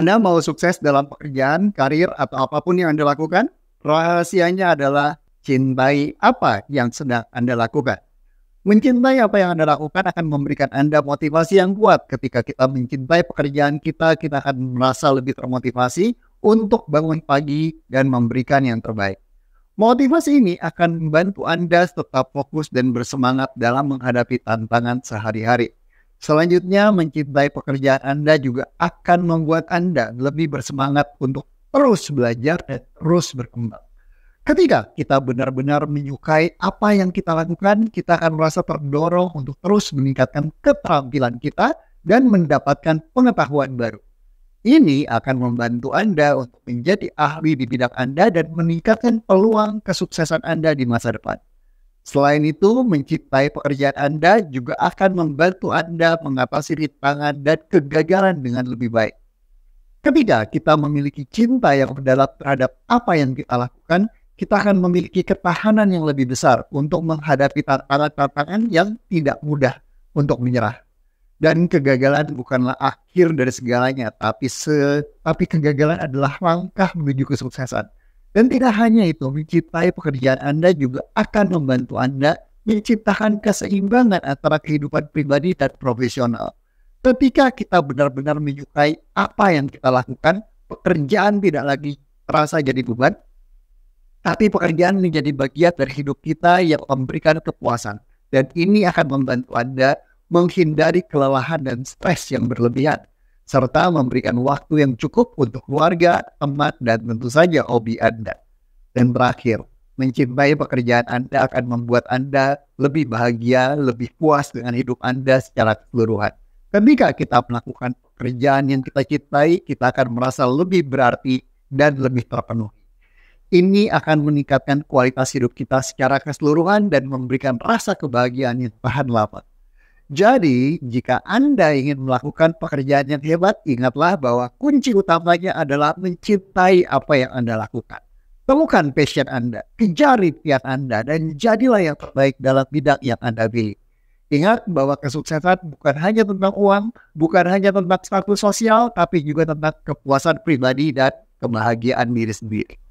Anda mau sukses dalam pekerjaan, karir, atau apapun yang Anda lakukan? Rahasianya adalah cintai apa yang sedang Anda lakukan. Mencintai apa yang Anda lakukan akan memberikan Anda motivasi yang kuat. Ketika kita mencintai pekerjaan kita, kita akan merasa lebih termotivasi untuk bangun pagi dan memberikan yang terbaik. Motivasi ini akan membantu Anda tetap fokus dan bersemangat dalam menghadapi tantangan sehari-hari. Selanjutnya, mencintai pekerjaan Anda juga akan membuat Anda lebih bersemangat untuk terus belajar dan terus berkembang. Ketika kita benar-benar menyukai apa yang kita lakukan, kita akan merasa terdorong untuk terus meningkatkan keterampilan kita dan mendapatkan pengetahuan baru. Ini akan membantu Anda untuk menjadi ahli di bidang Anda dan meningkatkan peluang kesuksesan Anda di masa depan. Selain itu, mencintai pekerjaan Anda juga akan membantu Anda mengatasi rintangan dan kegagalan dengan lebih baik. Ketika kita memiliki cinta yang mendalam terhadap apa yang kita lakukan, kita akan memiliki ketahanan yang lebih besar untuk menghadapi tantangan-tantangan yang tidak mudah untuk menyerah. Dan kegagalan bukanlah akhir dari segalanya, tapi se tapi kegagalan adalah langkah menuju kesuksesan. Dan tidak hanya itu, mencintai pekerjaan Anda juga akan membantu Anda menciptakan keseimbangan antara kehidupan pribadi dan profesional. Ketika kita benar-benar menyukai apa yang kita lakukan, pekerjaan tidak lagi terasa jadi beban, tapi pekerjaan menjadi bagian dari hidup kita yang memberikan kepuasan. Dan ini akan membantu Anda menghindari kelelahan dan stres yang berlebihan serta memberikan waktu yang cukup untuk keluarga, teman, dan tentu saja hobi Anda. Dan terakhir, mencintai pekerjaan Anda akan membuat Anda lebih bahagia, lebih puas dengan hidup Anda secara keseluruhan. Ketika kita melakukan pekerjaan yang kita cintai, kita akan merasa lebih berarti dan lebih terpenuhi. Ini akan meningkatkan kualitas hidup kita secara keseluruhan dan memberikan rasa kebahagiaan yang tahan lapat. Jadi, jika Anda ingin melakukan pekerjaan yang hebat, ingatlah bahwa kunci utamanya adalah mencintai apa yang Anda lakukan. Temukan passion Anda, kejar impian Anda, dan jadilah yang terbaik dalam bidang yang Anda pilih. Ingat bahwa kesuksesan bukan hanya tentang uang, bukan hanya tentang status sosial, tapi juga tentang kepuasan pribadi dan kebahagiaan diri sendiri.